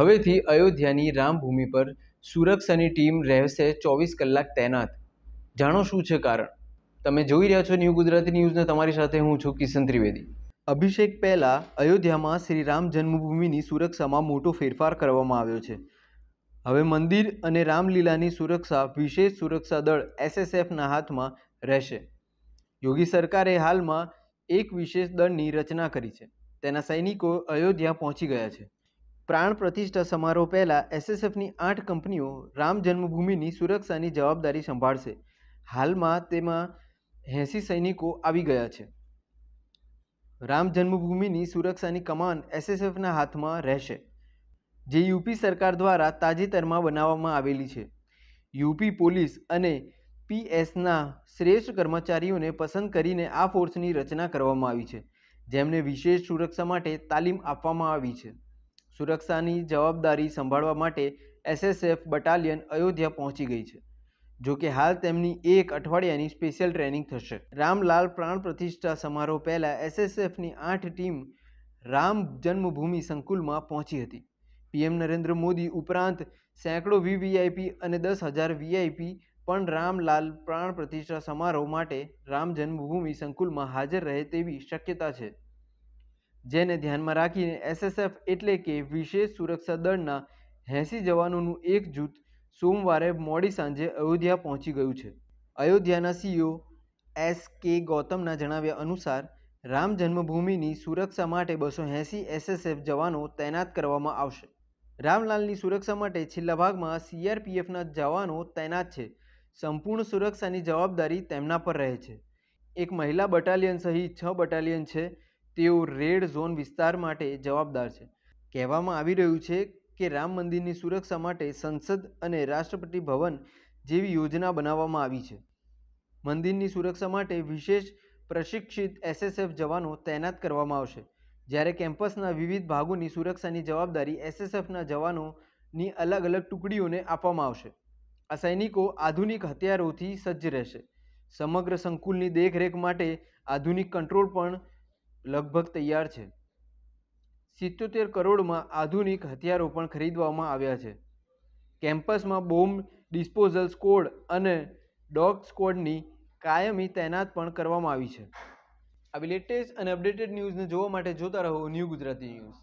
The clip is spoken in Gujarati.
હવેથી અયોધ્યાની રામભૂમિ પર સુરક્ષાની ટીમ રહેશે ચોવીસ કલાક તૈનાત જાણો શું છે કારણ તમે જોઈ રહ્યા છો ન્યૂ ગુજરાતી ન્યૂઝને તમારી સાથે હું છું કિશન ત્રિવેદી અભિષેક પહેલાં અયોધ્યામાં શ્રી રામ જન્મભૂમિની સુરક્ષામાં મોટો ફેરફાર કરવામાં આવ્યો છે હવે મંદિર અને રામલીલાની સુરક્ષા વિશેષ સુરક્ષા દળ એસએસએફના હાથમાં રહેશે યોગી સરકારે હાલમાં એક વિશેષ દળની રચના કરી છે તેના સૈનિકો અયોધ્યા પહોંચી ગયા છે પ્રાણ પ્રતિષ્ઠા સમારોહ પહેલાં એસએસએફની આઠ કંપનીઓ રામ જન્મભૂમિની સુરક્ષાની જવાબદારી સંભાળશે હાલમાં તેમાં એંસી સૈનિકો આવી ગયા છે રામ જન્મભૂમિની સુરક્ષાની કમાન એસએસએફના હાથમાં રહેશે જે યુપી સરકાર દ્વારા તાજેતરમાં બનાવવામાં આવેલી છે યુપી પોલીસ અને પીએસના શ્રેષ્ઠ કર્મચારીઓને પસંદ કરીને આ ફોર્સની રચના કરવામાં આવી છે જેમને વિશેષ સુરક્ષા માટે તાલીમ આપવામાં આવી છે સુરક્ષાની જવાબદારી સંભાળવા માટે એસએસએફ બટાલિયન અયોધ્યા પહોંચી ગઈ છે જો કે હાલ તેમની એક અઠવાડિયાની સ્પેશિયલ ટ્રેનિંગ થશે રામલાલ પ્રાણ પ્રતિષ્ઠા સમારોહ પહેલાં એસએસએફની આઠ ટીમ રામ જન્મભૂમિ સંકુલમાં પહોંચી હતી પીએમ નરેન્દ્ર મોદી ઉપરાંત સેંકડો વીવીઆઈપી અને દસ હજાર વીઆઈપી પણ રામલાલ પ્રાણ પ્રતિષ્ઠા સમારોહ માટે રામ જન્મભૂમિ સંકુલમાં હાજર રહે તેવી શક્યતા છે જેને ધ્યાનમાં રાખીને એસએસએફ એટલે કે વિશેષ સુરક્ષા દળના એંસી જવાનોનું એક જૂથ સોમવારે મોડી સાંજે અયોધ્યા પહોંચી ગયું છે અયોધ્યાના સીઓ e એસ કે ગૌતમના જણાવ્યા અનુસાર રામ જન્મભૂમિની સુરક્ષા માટે બસો એંસી એસએસએફ જવાનો તૈનાત કરવામાં આવશે રામલાલની સુરક્ષા માટે છેલ્લા ભાગમાં સીઆરપીએફના જવાનો તૈનાત છે સંપૂર્ણ સુરક્ષાની જવાબદારી તેમના પર રહે છે એક મહિલા બટાલિયન સહિત છ બટાલિયન છે તેઓ રેડ ઝોન વિસ્તાર માટે જવાબદાર છે કહેવામાં આવી રહ્યું છે કે રામ મંદિરની સુરક્ષા માટે સંસદ અને રાષ્ટ્રપતિ ભવન જેવી યોજના બનાવવામાં આવી છે મંદિરની સુરક્ષા માટે વિશેષ પ્રશિક્ષિત એસએસએફ જવાનો તૈનાત કરવામાં આવશે જ્યારે કેમ્પસના વિવિધ ભાગોની સુરક્ષાની જવાબદારી એસએસએફના જવાનોની અલગ અલગ ટુકડીઓને આપવામાં આવશે આ સૈનિકો આધુનિક હથિયારોથી સજ્જ રહેશે સમગ્ર સંકુલની દેખરેખ માટે આધુનિક કંટ્રોલ પણ લગભગ તૈયાર છે સિત્તોતેર કરોડમાં આધુનિક હથિયારો પણ ખરીદવામાં આવ્યા છે કેમ્પસમાં બોમ્બ ડિસ્પોઝલ સ્કોડ અને ડોગ સ્કોડની કાયમી તૈનાત પણ કરવામાં આવી છે આવી લેટેસ્ટ અને અપડેટેડ ન્યૂઝને જોવા માટે જોતા રહો ન્યૂ ગુજરાતી ન્યૂઝ